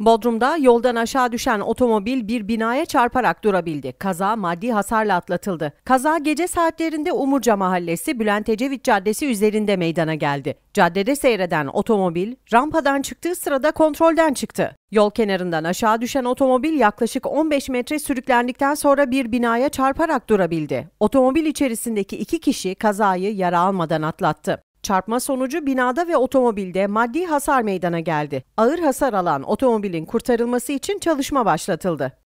Bodrum'da yoldan aşağı düşen otomobil bir binaya çarparak durabildi. Kaza maddi hasarla atlatıldı. Kaza gece saatlerinde Umurca Mahallesi Bülent Ecevit Caddesi üzerinde meydana geldi. Caddede seyreden otomobil rampadan çıktığı sırada kontrolden çıktı. Yol kenarından aşağı düşen otomobil yaklaşık 15 metre sürüklendikten sonra bir binaya çarparak durabildi. Otomobil içerisindeki iki kişi kazayı yara almadan atlattı. Çarpma sonucu binada ve otomobilde maddi hasar meydana geldi. Ağır hasar alan otomobilin kurtarılması için çalışma başlatıldı.